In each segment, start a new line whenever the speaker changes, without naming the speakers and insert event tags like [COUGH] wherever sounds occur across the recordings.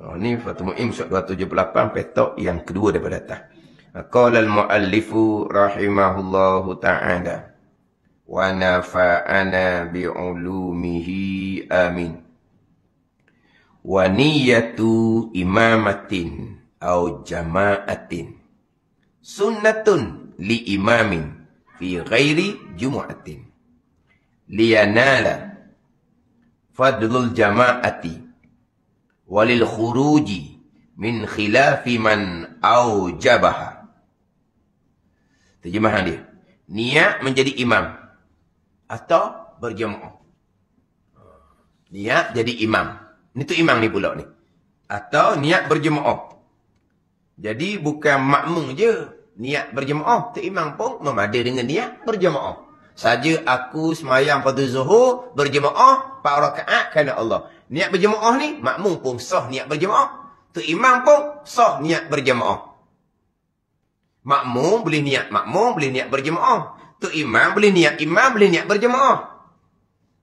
Oh, ni Fatul Mu'im surat 278 petok yang kedua daripada atas. Qala al-muallifu rahimahullahu ta'ala wa nafa'ana bi'ulumihi amin. Wa niyatu imamatin au jama'atin sunnatun li imamin fi ghairi jumu'atin liyanala fadlul jama'ati walil khuruji min khilafi man aujabaha. Terjemahan dia. Niat menjadi imam. Atau berjemaah. Niat jadi imam. Ini tu imam ni pula ni. Atau niat berjemaah. Jadi bukan makmum je. Niat berjemaah. Tu imam pun memada dengan niat berjemaah. Saja aku semayang pada zuhur berjemaah. Pak rakaat kerana Allah. Niat berjemaah ni, makmum pun sah niat berjemaah. Tu imam pun sah niat berjemaah. Makmum boleh niat makmum, boleh niat berjemaah. Tu imam boleh niat imam, boleh niat berjemaah.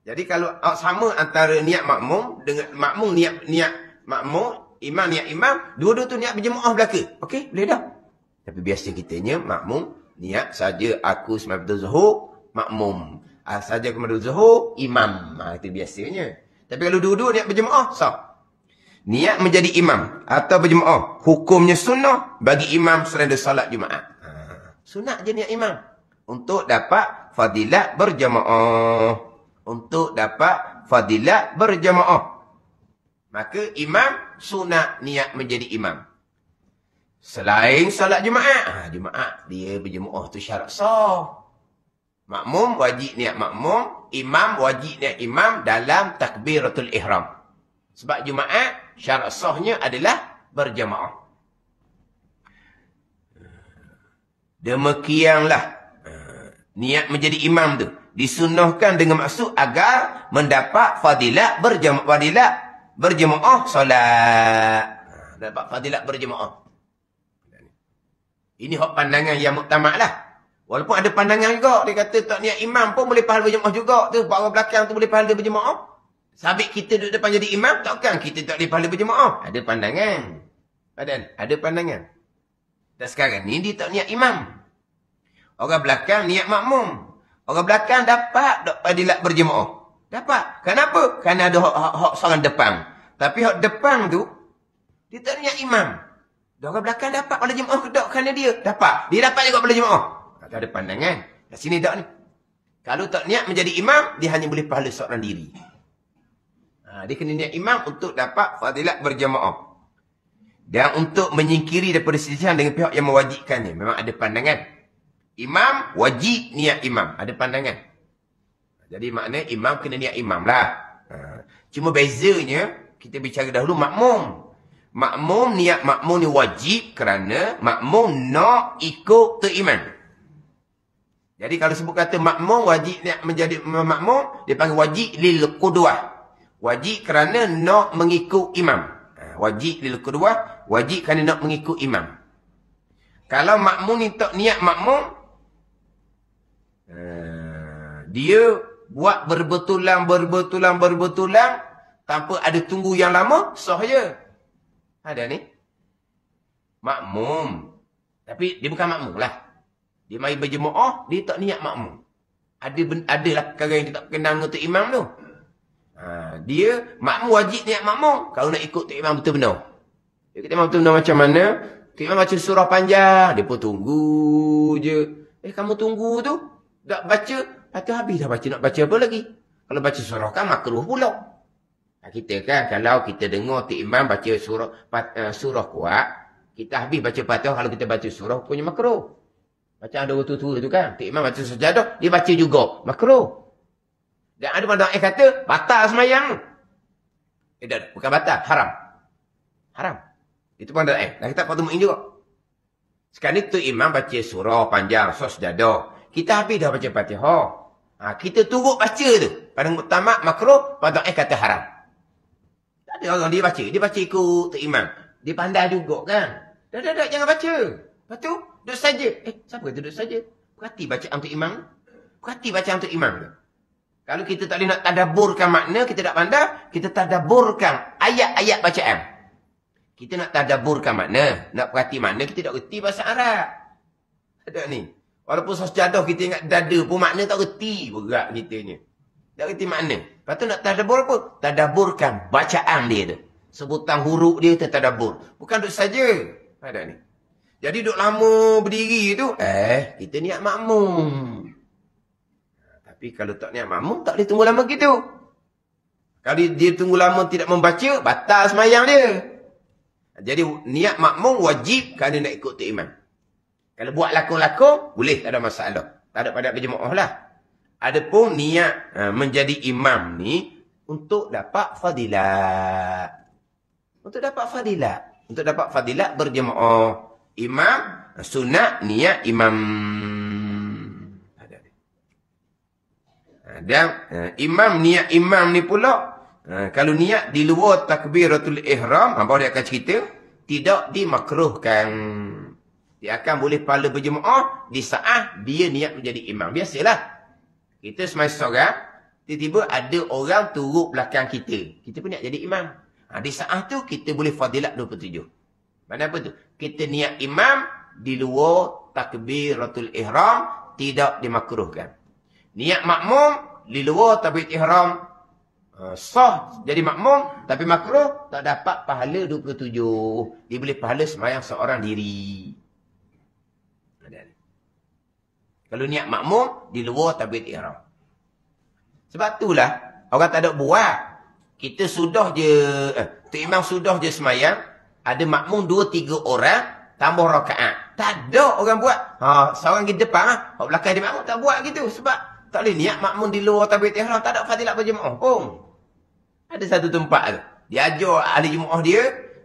Jadi kalau sama antara niat makmum dengan makmum niat niat makmum, imam niat imam, dua-dua tu niat berjemaah belaka. Okey, boleh dah. Tapi biasanya kitanya makmum niat saja aku sembah zuhur, makmum. Ah, saja kepada zuhur, imam. Ah itu biasanya. Tapi kalau dua-dua niat berjemaah, sah. Niat menjadi imam atau berjemaah, hukumnya sunnah bagi imam selain solat Jumaat. Ha. Sunat je niat imam. Untuk dapat fadilat berjemaah. Untuk dapat fadilat berjemaah. Maka imam sunat niat menjadi imam. Selain solat Jumaat. Ha, Jumaat dia berjemaah tu syarat sah. Makmum wajib niat makmum imam wajibnya imam dalam takbiratul ihram. Sebab Jumaat syarat sahnya adalah berjemaah. Demikianlah eh, niat menjadi imam tu disunnahkan dengan maksud agar mendapat fadilat berjemaah fadilat berjemaah solat. Ha, dapat fadilat berjemaah. Ini hak pandangan yang muktamad lah. Walaupun ada pandangan juga. Dia kata tak niat imam pun boleh pahala berjemaah juga. Tu, bawa belakang tu boleh pahala berjemaah. Sabit kita duduk depan jadi imam, takkan kita tak boleh pahala berjemaah. Ada pandangan. badan, ada pandangan. Dan sekarang ni dia tak niat imam. Orang belakang niat makmum. Orang belakang dapat tak padilat berjemaah. Dapat. Kenapa? Kerana ada hak-hak seorang depan. Tapi hak depan tu, dia tak niat imam. Dan orang belakang dapat pahala jemaah ke tak kerana dia. Dapat. Dia dapat juga pahala jemaah. Maka ada pandangan. Di sini tak ni. Kalau tak niat menjadi imam, dia hanya boleh pahala seorang diri. Ha, dia kena niat imam untuk dapat fadilat berjamaah. Dan untuk menyingkiri daripada sisihan dengan pihak yang mewajibkan ni. Memang ada pandangan. Imam wajib niat imam. Ada pandangan. Jadi makna imam kena niat imam lah. Ha. Cuma bezanya, kita bicara dahulu makmum. Makmum niat makmum ni wajib kerana makmum nak ikut tu imam. Jadi kalau sebut kata makmum wajib nak menjadi makmum, dia panggil wajib lil qudwah. Wajib kerana nak mengikut imam. Ha, wajib lil qudwah, wajib kerana nak mengikut imam. Kalau makmum ni tak niat makmum, ha, dia buat berbetulang, berbetulang, berbetulang, tanpa ada tunggu yang lama, sah je. Ada ha, ni. Makmum. Tapi dia bukan makmum lah. Dia mari berjemaah, dia tak niat makmum. Ada adalah perkara yang dia tak kenal dengan Tok Imam tu. Ha, dia makmum wajib niat makmum kalau nak ikut Tok Imam betul benar. Dia kata betul benar macam mana? Tok Imam baca surah panjang, dia pun tunggu je. Eh kamu tunggu tu, tak baca, atau habis dah baca nak baca apa lagi? Kalau baca surah kan makruh pula. Nah, ha, kita kan kalau kita dengar Tok Imam baca surah eh, surah kuat, kita habis baca patah kalau kita baca surah punya makruh. Baca ada waktu tua tu kan. Tik Imam baca sejadah, dia baca juga. Makro. Dan ada orang eh kata, batal semayang. Eh dah, bukan batal, haram. Haram. Itu pandang eh. Dan kita patut mu'in juga. Sekarang ni tu Imam baca surah panjang, surah sejadah. Kita habis dah baca patihah. Ha, kita turut baca tu. Pada utama makro, pandang eh kata haram. Tak ada orang dia baca. Dia baca ikut tu Imam. Dia pandai juga kan. Dah, dah, dah, jangan baca. Lepas tu, duduk saja. Eh, siapa kata duduk saja? Perhati baca untuk imam. Perhati baca untuk imam. Kalau kita tak boleh nak tadaburkan makna, kita tak pandai, kita tadaburkan ayat-ayat bacaan. Kita nak tadaburkan makna, nak perhati makna, kita tak reti bahasa Arab. Ada ni. Walaupun sos kita ingat dada pun makna tak reti berat kita ni. Tak reti makna. Lepas tu nak tadabur apa? Tadaburkan bacaan dia tu. Sebutan huruf dia tu tadabur. Bukan duduk saja. Ada ni. Jadi duk lama berdiri tu, eh, kita niat makmum. Ha, tapi kalau tak niat makmum, tak boleh tunggu lama gitu. Kalau dia tunggu lama tidak membaca, batal semayang dia. Jadi niat makmum wajib kerana nak ikut tu imam. Kalau buat lakon-lakon, boleh, tak ada masalah. Tak ada pada kejemaah lah. Ada pun niat ha, menjadi imam ni untuk dapat fadilat. Untuk dapat fadilat. Untuk dapat fadilat berjemaah imam sunat niat imam ada uh, imam niat imam ni pula ha, kalau niat di luar takbiratul ihram apa ha, dia akan cerita tidak dimakruhkan dia akan boleh pala berjemaah di saat dia niat menjadi imam biasalah kita semasa seorang tiba-tiba ada orang turut belakang kita kita pun niat jadi imam ada di saat tu kita boleh fadilat 27 mana apa tu? Kita niat imam di luar takbiratul ihram tidak dimakruhkan. Niat makmum di luar takbir ihram ha, sah jadi makmum tapi makruh tak dapat pahala 27. Dia boleh pahala semayang seorang diri. Kalau niat makmum di luar takbir ihram. Sebab itulah orang tak ada buat. Kita sudah je, eh, Tok Imam sudah je semayang, ada makmum dua tiga orang tambah rakaat. Tak ada orang buat. Ha, seorang di depan ah, ha? belakang dia makmum tak buat gitu sebab tak boleh niat makmum di luar tabiat tak ada fadilat berjemaah. Oh. Ada satu tempat tu. Dia ajar ahli jemaah dia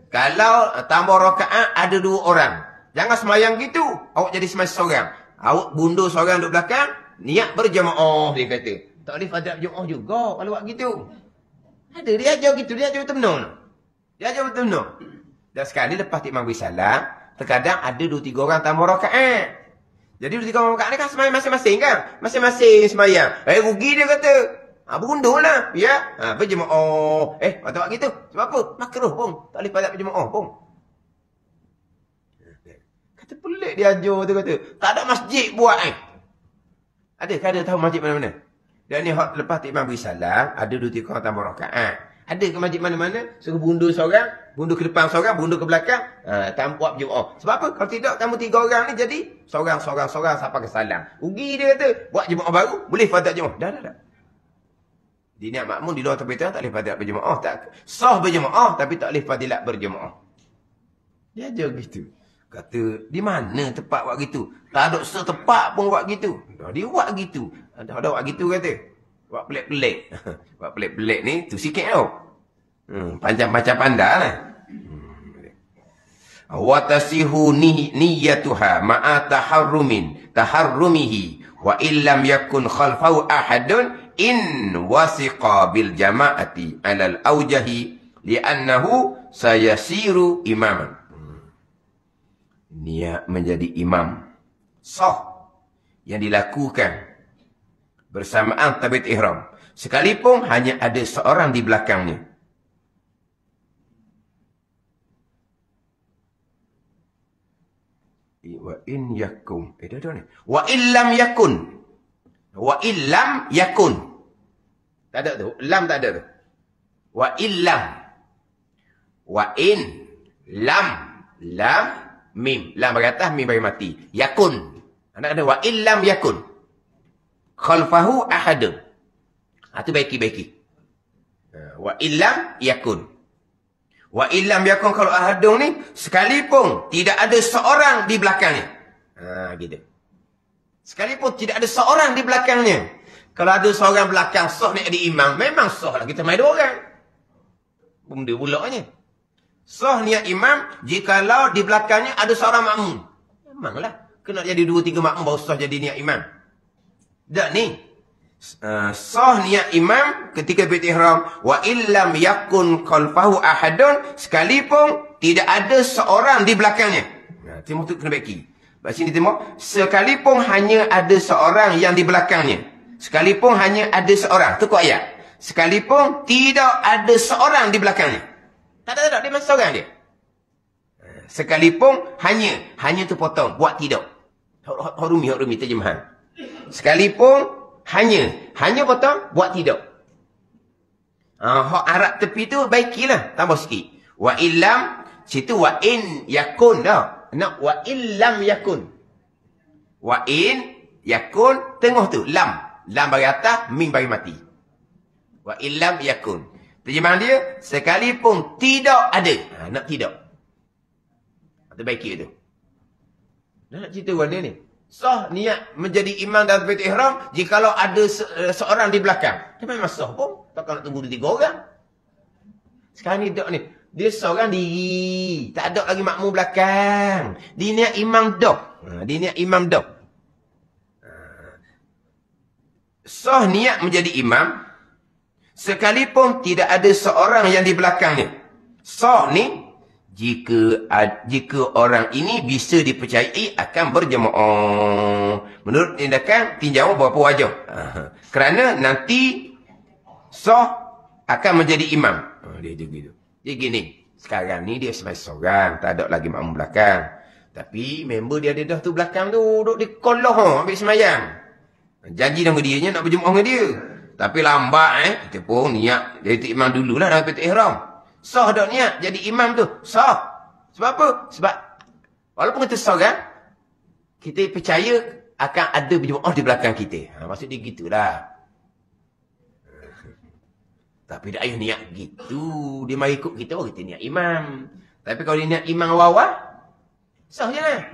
kalau tambah rakaat ada dua orang. Jangan semayang gitu. Awak jadi semayang seorang. Awak bunda seorang duduk belakang. Niat berjemaah dia kata. Tak boleh fadilat berjemaah juga. Kalau buat gitu. Ada dia ajar gitu. Dia ajar betul-betul. Dia ajar betul-betul. Dan sekali lepas Tik Mambu Salam, terkadang ada dua tiga orang tambah rakaat. Jadi dua tiga orang rakaat ni kan semayang masing-masing kan? Masing-masing semayang. Eh, rugi dia kata. Ha, berundur lah. Ya. Ha, oh, Eh, patut buat gitu. Sebab apa? Makruh pun. Tak boleh pada berjemaah pun. Kata pelik dia ajar tu kata. Tak ada masjid buat eh. Ada, kan ada tahu masjid mana-mana? Dan ni lepas Tik Mambu Salam, ada dua tiga orang tambah rakaat. Ha. Ada ke masjid mana-mana, suruh bundur seorang, bundur ke depan seorang, bundur ke belakang, ah uh, tak buat berjumaah. Sebab apa? Kalau tidak kamu tiga orang ni jadi seorang-seorang-seorang siapa ke salam. Ugi dia kata, buat jumaah baru, boleh fadak jumaah. Dah dah dah. Di niat makmum di luar tepi tak boleh fadak berjumaah, tak. Sah oh tapi tak boleh fadilat berjumaah. Dia ajar gitu. Kata, di mana tempat buat gitu? Tak ada setepak pun buat gitu. Dia buat gitu. Ada ada buat gitu kata. Buat pelik-pelik. [LAUGHS] Buat pelik-pelik ni, tu sikit tau. Hmm, panjang macam panda lah. Hmm, wa tasihu niyyatuha ma'a taharrumin taharrumihi wa illam yakun khalfau ahadun in wasiqa bil jama'ati alal awjahi li'annahu sayasiru imaman. Hmm. Niat menjadi imam. Soh yang dilakukan bersamaan tabit ihram. Sekalipun hanya ada seorang di belakangnya. Wa in yakum. Eh, dah, dah, ni. Wa illam yakun. Wa illam yakun. Tak ada tu. Lam tak ada tu. Wa illam. Wa in lam. Lam. Mim. Lam bagi atas, mim bagi mati. Yakun. Anak kena wa illam yakun khalfahu ahadun. Ha, tu baiki-baiki. Ha, wa illam yakun. Wa illam yakun kalau ahadung ni, sekalipun tidak ada seorang di belakangnya. Ha, gitu. Sekalipun tidak ada seorang di belakangnya. Kalau ada seorang belakang, soh ni ada imam. Memang soh lah. Kita main dua orang. Benda pula ni. Soh niat imam, jikalau di belakangnya ada seorang makmum. Memanglah. Kena jadi dua, tiga makmum, baru soh jadi niat imam. Dan ni. Uh, sah niat imam ketika bait ihram wa illam yakun qalfahu ahadun sekalipun tidak ada seorang di belakangnya. Nah, tengok tu kena baiki. Baca sini tengok sekalipun hanya ada seorang yang di belakangnya. Sekalipun hanya ada seorang. Tu kau ayat. Sekalipun tidak ada seorang di belakangnya. Tak ada tak ada dia masih seorang dia. Eh, sekalipun hanya hanya tu potong buat tidak. Harumi harumi terjemahan. Sekalipun hanya. Hanya potong, buat tidak. Ah, hak uh, Arab tepi tu, baikilah. Tambah sikit. Wa ilam situ wa in yakun no lah. Nak wa illam yakun. Wa in yakun, tengah tu, lam. Lam bagi atas, min bagi mati. Wa illam yakun. Terjemahan dia, sekalipun tidak ada. Ha, nak tidak. Terbaik itu. Nak cerita warna ni. Sah niat menjadi imam dan Baitul Ihram jikalau ada se eh, seorang di belakang. Dia memang sah pun. Takkan nak tunggu dia tiga orang. Sekarang ni dok ni. Dia seorang diri. Tak ada lagi makmum belakang. Dia niat imam dok. Ha, dia niat imam dok. Ha. Sah niat menjadi imam. Sekalipun tidak ada seorang yang di belakang ni. Sah ni jika jika orang ini bisa dipercayai akan berjemaah menurut tindakan tinjau berapa wajah kerana nanti soh akan menjadi imam ha, dia juga gitu dia gini sekarang ni dia sebagai seorang tak ada lagi makmum belakang tapi member dia ada dah tu belakang tu duduk di kolah ha, ambil semayang janji dengan dia nak berjemaah dengan dia tapi lambat eh kita pun niat jadi imam dululah dah petik ihram Sah dak niat jadi imam tu? Sah. Sebab apa? Sebab walaupun kita kan? kita percaya akan ada berjemaah di belakang kita. Ha, maksud dia gitulah. Tapi dia ayuh niat gitu. Dia mari ikut kita, oh kita niat imam. Tapi kalau dia niat imam awal-awal, sah je lah.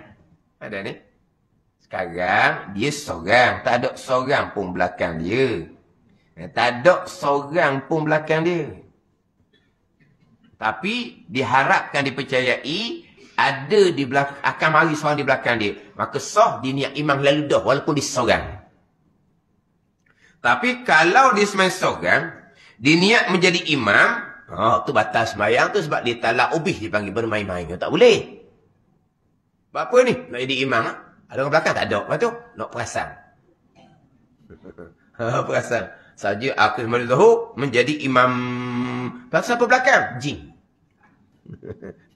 Ada ni. Sekarang, dia seorang. Tak ada seorang pun belakang dia. Eh, tak ada seorang pun belakang dia. Tapi diharapkan dipercayai ada di belakang akan mari seorang di belakang dia. Maka sah di niat imam lalu dah walaupun di seorang. Tapi kalau dia sembahyang seorang, dia niat menjadi imam, oh, tu batas sembahyang tu sebab dia talak ubih dia panggil bermain-main. Tak boleh. Sebab apa ni? Nak jadi imam? Ah? Ada orang belakang tak ada. Lepas tu, nak perasan. [LAUGHS] Ha, perasan. Saja aku tahu menjadi imam. Pasal apa belakang? Jin.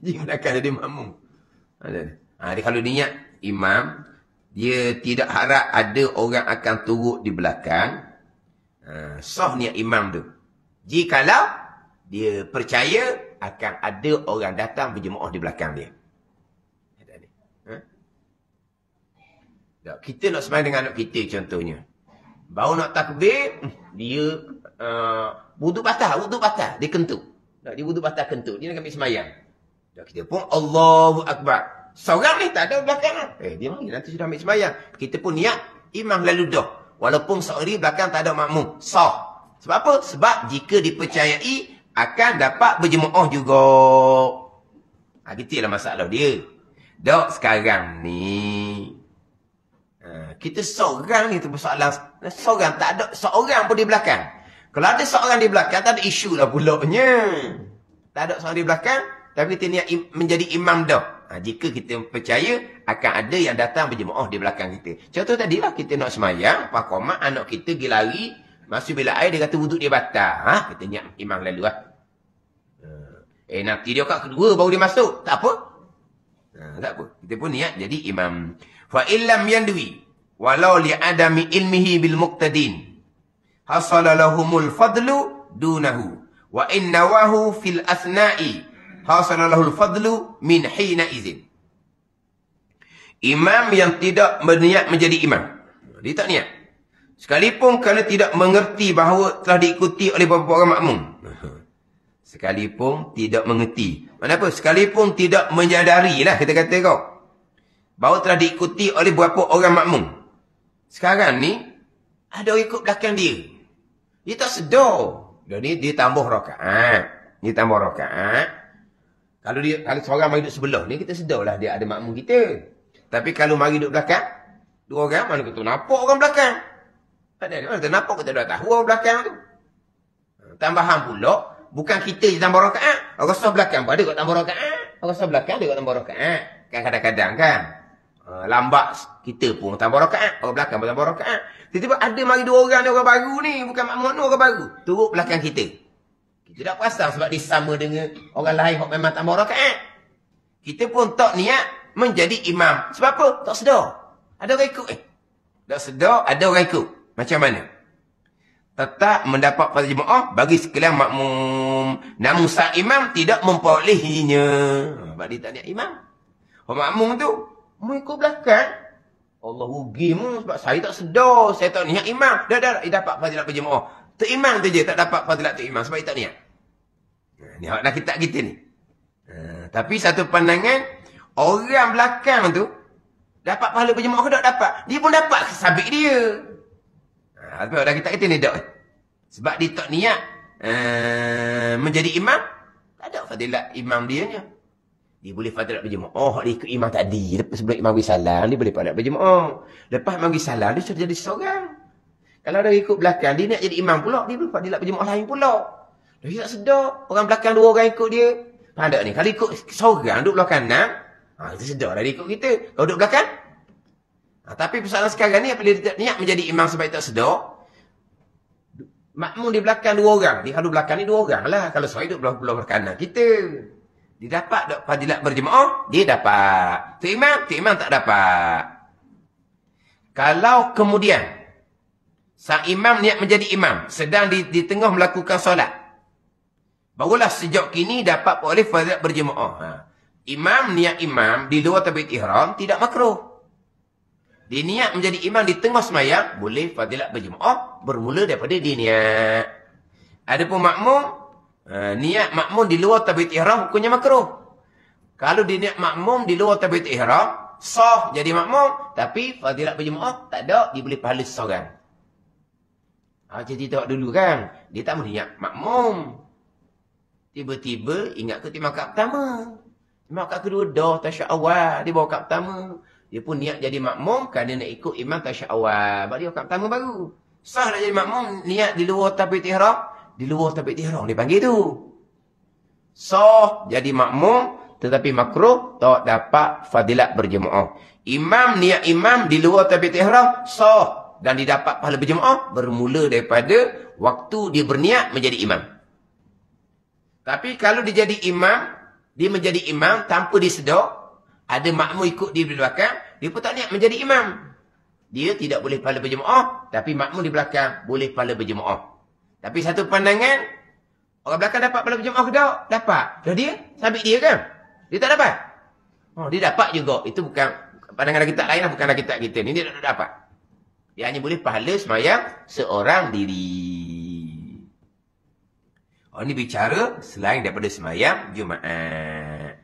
Jangan [LAUGHS] jadi makmum. Ada. Ha, ha, dia kalau niat imam, dia tidak harap ada orang akan turut di belakang. Ha, soh niat imam tu. Jikalau dia percaya akan ada orang datang berjemaah di belakang dia. Ada ni. Ha? Kita nak semangat dengan anak kita contohnya. Baru nak takbir, dia ha, uh, butuh patah, butuh patah. Dia kentuk. Dia wuduk batal kentut. Dia nak ambil semayang. Dia kita pun Allahu Akbar. Seorang ni tak ada belakang. Lah. Eh dia mari nanti sudah ambil semayang. Kita pun niat imam lalu dah. Walaupun sorry belakang tak ada makmum. Sah. Sebab apa? Sebab jika dipercayai akan dapat berjemaah juga. Ha, gitulah masalah dia. Dok sekarang ni ha, kita seorang ni tu persoalan seorang tak ada seorang pun di belakang kalau ada seorang di belakang, tak ada isu lah pulaknya. Tak ada seorang di belakang, tapi kita niat im- menjadi imam dah. Ha, jika kita percaya, akan ada yang datang berjemaah di belakang kita. Contoh tadi lah, kita nak semayang, pakomak, anak kita pergi lari, masuk bila air, dia kata wuduk dia batal. Ha? Kita niat imam lalu lah. Ha. Eh, nanti dia kat kedua baru dia masuk. Tak apa. Ha, tak apa. Kita pun niat jadi imam. Fa'illam yandui. Walau li'adami ilmihi bil muqtadin hasala lahumul fadlu dunahu wa innahu fil athna'i hasala lahul fadlu min hina idzin imam yang tidak berniat menjadi imam dia tak niat sekalipun kerana tidak mengerti bahawa telah diikuti oleh beberapa orang makmum [LAUGHS] sekalipun tidak mengerti mana apa sekalipun tidak lah kita kata kau bahawa telah diikuti oleh beberapa orang makmum sekarang ni ada orang ikut belakang dia dia sedoh, sedar. Dia tambah rakaat. Dia tambah rakaat. Kalau dia kalau seorang mari duduk sebelah ni kita sedarlah dia ada makmum kita. Tapi kalau mari duduk belakang, dua orang mana kita nampak orang belakang? Ada mana kita nampak kita dah tahu orang belakang tu. Ha, Tambahan pula, bukan kita je tambah rakaat. Orang sebelah belakang pun ada kat tambah rakaat. Orang sebelah belakang ada kat tambah rakaat. Kan kadang-kadang -kadang, kan? Ah, lambat kita pun tambah rakaat orang belakang pun tambah rakaat tiba-tiba ada mari dua orang ni orang baru ni bukan makmum ni orang baru turut belakang kita kita tak pasal sebab dia sama dengan orang lain yang memang tambah rakaat kita pun tak niat menjadi imam sebab apa tak sedar ada orang ikut eh tak sedar ada orang ikut macam mana tetap mendapat fadhil jemaah bagi sekalian makmum namun sah imam tidak memperolehinya sebab dia tak niat imam Orang makmum tu mu ikut belakang. Allah rugi mu sebab saya tak sedar. Saya tak niat imam. Dah, dah, dah. Dia dapat fadilat berjemaah. Tak imam tu je. Tak dapat fadilat tak imam. Sebab dia tak niat. Ha, ni hak nak kita kita ni. Ha, tapi satu pandangan. Orang belakang tu. Dapat pahala berjemaah ke tak dapat. Dia pun dapat sabit dia. Uh, tapi orang kita kita ni dah, Sebab dia tak niat. Eh, menjadi imam. Tak ada fadilat imam dia ni. Dia boleh fadrak berjemaah. Oh, dia ikut imam tadi. Lepas sebelum imam salam, dia boleh fadrak berjemaah. Lepas imam salam, dia sudah jadi seorang. Kalau dia ikut belakang, dia nak jadi imam pula. Dia boleh fadrak berjemaah lain pula. Dia tak sedap. Orang belakang dua orang ikut dia. Pandak ni. Kalau ikut seorang, duduk belakang enam. Ha, kita sedap lah dia ikut kita. Kalau duduk belakang. Ha, tapi persoalan sekarang ni, apabila dia niat menjadi imam sebab tak sedap. Makmum di belakang dua orang. Di halu belakang ni dua orang lah. Kalau seorang duduk belakang kanan kita. Dia dapat tak fadilat berjemaah? Dia dapat. tu Imam? tu Imam tak dapat. Kalau kemudian, sang imam niat menjadi imam, sedang di, di tengah melakukan solat, barulah sejak kini dapat boleh fadilat berjemaah. Ha. Imam niat imam di luar tabiat ihram tidak makruh. Dia niat menjadi imam di tengah semayang, boleh fadilat berjemaah bermula daripada dia niat. Adapun makmum, Eh, niat makmum di luar tabiat ihram hukumnya makruh. Kalau di niat makmum di luar tabiat ihram, sah jadi makmum. Tapi fadilat berjemaah tak ada, kan. ah, dia boleh pahala seorang. Ha, jadi tak dulu kan, dia tak mahu niat makmum. Tiba-tiba ingat ke timah kat pertama. Timah kat kedua dah tasyak awal, dia bawa kat pertama. Dia pun niat jadi makmum kerana nak ikut imam tasyak awal. Sebab dia kat pertama baru. Sah dah jadi makmum niat di luar tabiat ihram, di luar tapi di haram dia panggil tu. Sah jadi makmum tetapi makruh tak dapat fadilat berjemaah. Imam niat imam di luar tapi di haram sah dan didapat pahala berjemaah bermula daripada waktu dia berniat menjadi imam. Tapi kalau dia jadi imam, dia menjadi imam tanpa disedok, ada makmum ikut dia di belakang, dia pun tak niat menjadi imam. Dia tidak boleh pahala berjemaah, tapi makmum di belakang boleh pahala berjemaah. Tapi satu pandangan, orang belakang dapat pada berjemaah ke tak? Dapat. Dah dia, sabit dia kan? Dia tak dapat? Oh, dia dapat juga. Itu bukan pandangan kita lain lah, bukan kitab kita. Ini dia tak dapat. Dia hanya boleh pahala semayang seorang diri. Oh, ini bicara selain daripada semayang Jumaat.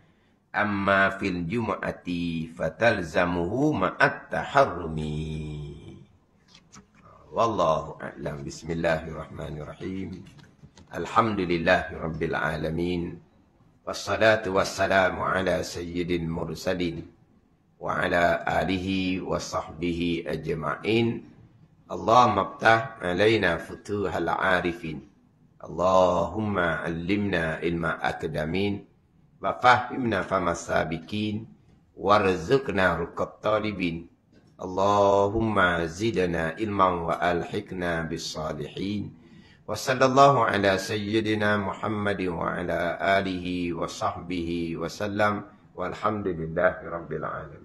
Amma fil Jumaati fatalzamuhu ma'at taharrumin. والله أعلم بسم الله الرحمن الرحيم الحمد لله رب العالمين والصلاة والسلام على سيد المرسلين وعلى آله وصحبه أجمعين اللهم افتح علينا فتوح العارفين اللهم علمنا علم أكدمين وفهمنا فما السابقين وارزقنا رقب طالبين Allahumma zidana ilman wa alhikna bisalihin Wa sallallahu ala sayyidina Muhammadin wa ala alihi wa sahbihi wa sallam Walhamdulillahi rabbil alamin